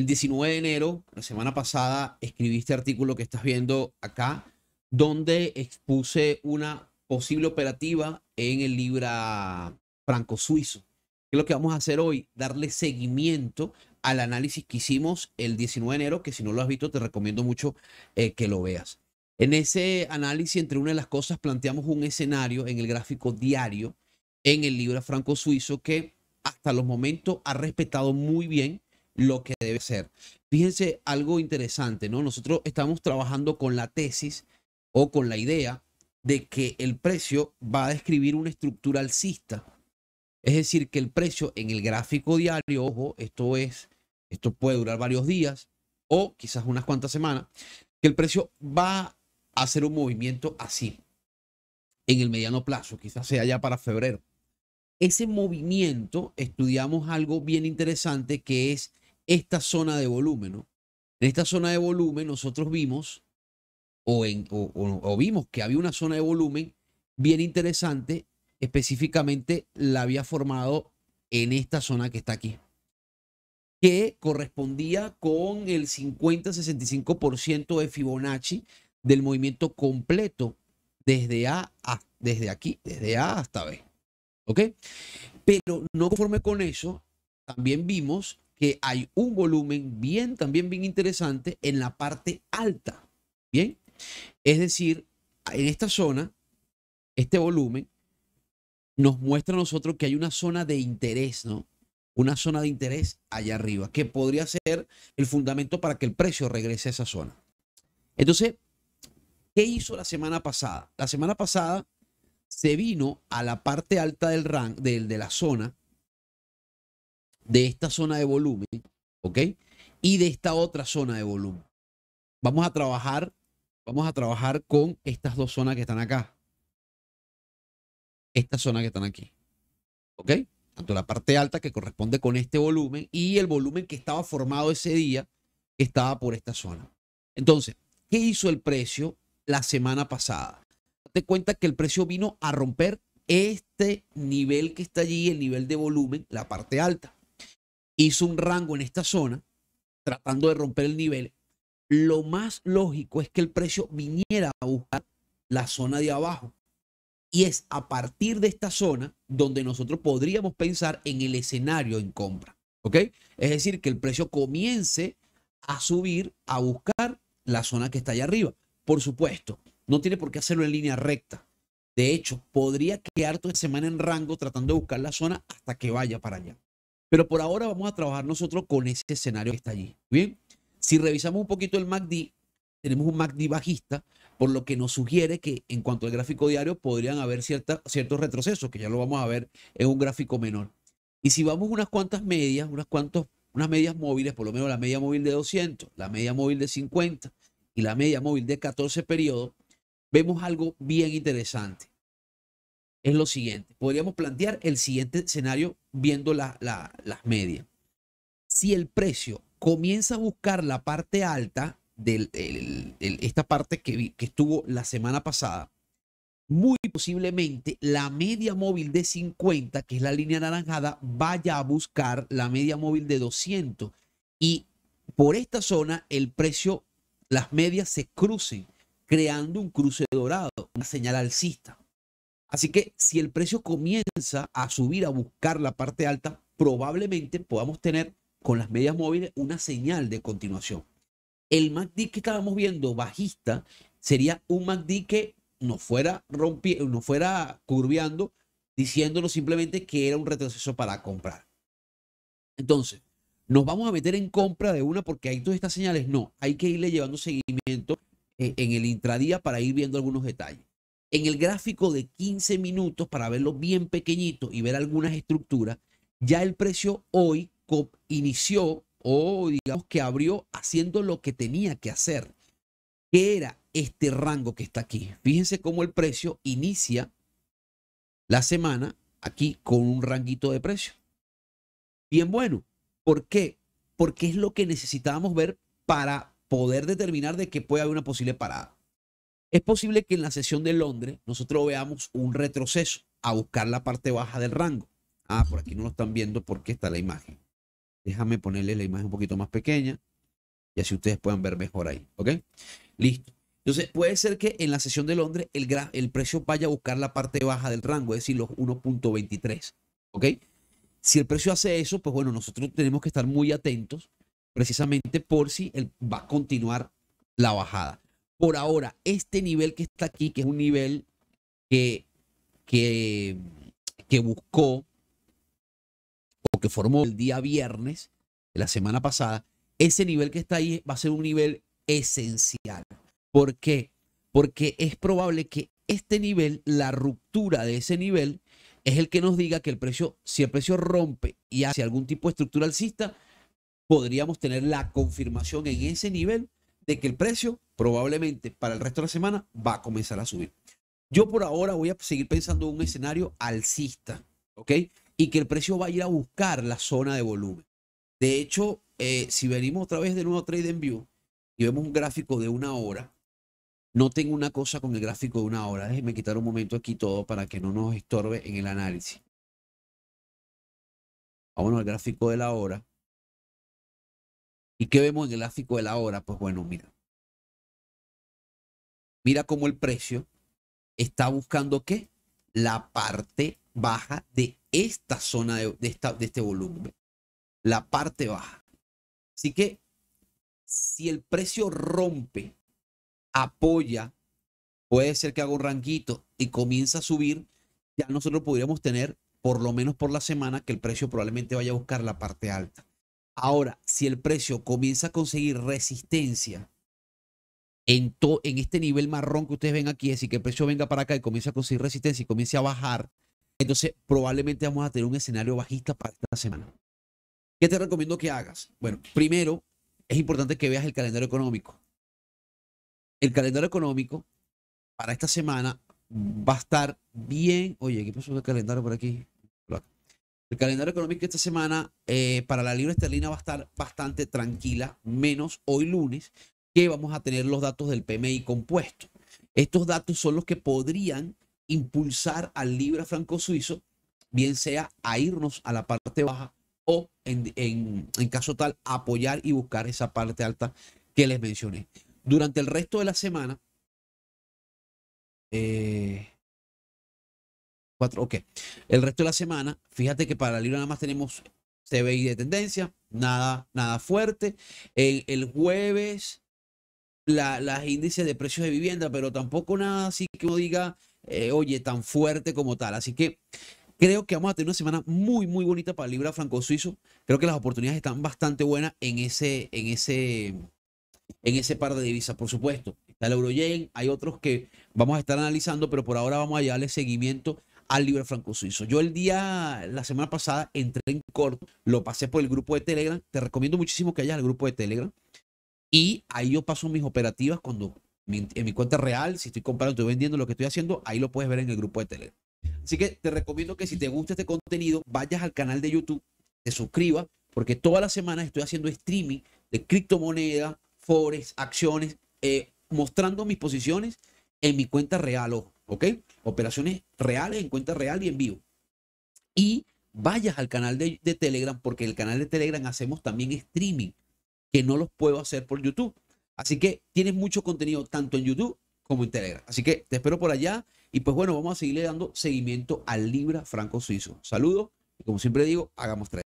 el 19 de enero, la semana pasada, escribí este artículo que estás viendo acá, donde expuse una posible operativa en el Libra franco-suizo. es lo que vamos a hacer hoy? Darle seguimiento al análisis que hicimos el 19 de enero, que si no lo has visto, te recomiendo mucho eh, que lo veas. En ese análisis, entre una de las cosas, planteamos un escenario en el gráfico diario en el Libra franco-suizo que hasta los momentos ha respetado muy bien lo que debe ser. Fíjense algo interesante, ¿no? Nosotros estamos trabajando con la tesis o con la idea de que el precio va a describir una estructura alcista. Es decir, que el precio en el gráfico diario, ojo, esto es, esto puede durar varios días o quizás unas cuantas semanas, que el precio va a hacer un movimiento así en el mediano plazo, quizás sea ya para febrero. Ese movimiento estudiamos algo bien interesante que es esta zona de volumen, En esta zona de volumen nosotros vimos o, vimos que había una zona de volumen bien interesante, específicamente la había formado en esta zona que está aquí, que correspondía con el 50-65% de Fibonacci del movimiento completo desde A, desde aquí, desde A hasta B. ¿Ok? Pero no conforme con eso, también vimos que hay un volumen bien, también bien interesante en la parte alta. Bien, es decir, en esta zona, este volumen nos muestra a nosotros que hay una zona de interés, ¿no? Una zona de interés allá arriba, que podría ser el fundamento para que el precio regrese a esa zona. Entonces, ¿qué hizo la semana pasada? La semana pasada se vino a la parte alta del rank, del de la zona de esta zona de volumen, ¿ok? Y de esta otra zona de volumen. Vamos a trabajar, vamos a trabajar con estas dos zonas que están acá. Esta zona que están aquí, ¿ok? Tanto la parte alta que corresponde con este volumen y el volumen que estaba formado ese día que estaba por esta zona. Entonces, ¿qué hizo el precio la semana pasada? Date cuenta que el precio vino a romper este nivel que está allí, el nivel de volumen, la parte alta hizo un rango en esta zona, tratando de romper el nivel, lo más lógico es que el precio viniera a buscar la zona de abajo. Y es a partir de esta zona donde nosotros podríamos pensar en el escenario en compra. Es decir, que el precio comience a subir, a buscar la zona que está allá arriba. Por supuesto, no tiene por qué hacerlo en línea recta. De hecho, podría quedar toda semana en rango tratando de buscar la zona hasta que vaya para allá. Pero por ahora vamos a trabajar nosotros con ese escenario que está allí. Bien, si revisamos un poquito el MACD, tenemos un MACD bajista, por lo que nos sugiere que en cuanto al gráfico diario podrían haber ciertos retrocesos, que ya lo vamos a ver en un gráfico menor. Y si vamos unas cuantas medias, unas, cuantas unas medias móviles, por lo menos la media móvil de 200, la media móvil de 50 y la media móvil de 14 periodos, vemos algo bien interesante. Es lo siguiente, podríamos plantear el siguiente escenario viendo la, las medias. Si el precio comienza a buscar la parte alta de esta parte que, que estuvo la semana pasada, muy posiblemente la media móvil de 50, que es la línea anaranjada, vaya a buscar la media móvil de 200. Y por esta zona el precio, las medias se crucen, creando un cruce dorado, una señal alcista. Así que si el precio comienza a subir, a buscar la parte alta, probablemente podamos tener con las medias móviles una señal de continuación. El MACD que estábamos viendo bajista sería un MACD que no fuera, rompiendo, no fuera curviando, diciéndonos simplemente que era un retroceso para comprar. Entonces, ¿nos vamos a meter en compra de una porque hay todas estas señales? No, hay que irle llevando seguimiento eh, en el intradía para ir viendo algunos detalles. En el gráfico de 15 minutos, para verlo bien pequeñito y ver algunas estructuras, ya el precio hoy inició o digamos que abrió haciendo lo que tenía que hacer, que era este rango que está aquí. Fíjense cómo el precio inicia la semana aquí con un ranguito de precio. Bien bueno, ¿por qué? Porque es lo que necesitábamos ver para poder determinar de que puede haber una posible parada. Es posible que en la sesión de Londres nosotros veamos un retroceso a buscar la parte baja del rango. Ah, por aquí no lo están viendo porque está la imagen. Déjame ponerle la imagen un poquito más pequeña y así ustedes puedan ver mejor ahí. ¿Ok? Listo. Entonces, puede ser que en la sesión de Londres el, el precio vaya a buscar la parte baja del rango, es decir, los 1.23. ¿Ok? Si el precio hace eso, pues bueno, nosotros tenemos que estar muy atentos precisamente por si él va a continuar la bajada por ahora, este nivel que está aquí, que es un nivel que, que, que buscó o que formó el día viernes de la semana pasada, ese nivel que está ahí va a ser un nivel esencial. ¿Por qué? Porque es probable que este nivel, la ruptura de ese nivel, es el que nos diga que el precio, si el precio rompe y hace algún tipo de estructura alcista, podríamos tener la confirmación en ese nivel de que el precio probablemente para el resto de la semana va a comenzar a subir. Yo por ahora voy a seguir pensando en un escenario alcista, ¿ok? Y que el precio va a ir a buscar la zona de volumen. De hecho, eh, si venimos otra vez de nuevo a View y vemos un gráfico de una hora, no tengo una cosa con el gráfico de una hora. Déjenme quitar un momento aquí todo para que no nos estorbe en el análisis. Vámonos al gráfico de la hora. ¿Y qué vemos en el gráfico de la hora? Pues bueno, mira. Mira cómo el precio está buscando qué? La parte baja de esta zona de, este volumen. La parte baja. Así que si el precio rompe, apoya, puede ser que haga un ranguito y comienza a subir, ya nosotros podríamos tener, por lo menos por la semana, que el precio probablemente vaya a buscar la parte alta. Ahora, si el precio comienza a conseguir resistencia en, en este nivel marrón que ustedes ven aquí, es decir, que el precio venga para acá y comienza a conseguir resistencia y comience a bajar, entonces probablemente vamos a tener un escenario bajista para esta semana. ¿Qué te recomiendo que hagas? Bueno, primero es importante que veas el calendario económico. El calendario económico para esta semana va a estar bien. Oye, ¿qué pasó el calendario por aquí? El calendario económico esta semana eh, para la libra esterlina va a estar bastante tranquila, menos hoy lunes, que vamos a tener los datos del PMI compuesto. Estos datos son los que podrían impulsar al libra franco suizo, bien sea a irnos a la parte baja o, en, caso tal, apoyar y buscar esa parte alta que les mencioné. Durante el resto de la semana, eh, ok. El resto de la semana, fíjate que para Libra nada más tenemos CBI de tendencia, nada, nada fuerte. El, jueves, las índices de precios de vivienda, pero tampoco nada así que uno diga, eh, oye, tan fuerte como tal. Así que creo que vamos a tener una semana muy, muy bonita para Libra Franco Suizo. Creo que las oportunidades están bastante buenas en ese, en ese, en ese par de divisas, por supuesto. Está el yen hay otros que vamos a estar analizando, pero por ahora vamos a darle seguimiento al libre franco suizo. Yo el día, la semana pasada, entré en corto, lo pasé por el grupo de Telegram. Te recomiendo muchísimo que vayas al grupo de Telegram. Y ahí yo paso mis operativas cuando en mi cuenta real, si estoy comprando, estoy vendiendo lo que estoy haciendo, ahí lo puedes ver en el grupo de Telegram. Así que te recomiendo que si te gusta este contenido, vayas al canal de YouTube, te suscribas, porque todas las semanas estoy haciendo streaming de criptomonedas, forex, acciones, eh, mostrando mis posiciones en mi cuenta real. Ojo ¿Ok? Operaciones reales, en cuenta real y en vivo. Y vayas al canal de, Telegram, porque en el canal de Telegram hacemos también streaming, que no los puedo hacer por YouTube. Así que tienes mucho contenido tanto en YouTube como en Telegram. Así que te espero por allá. Y pues bueno, vamos a seguirle dando seguimiento al Libra Franco Suizo. Saludos. Y como siempre digo, hagamos tres.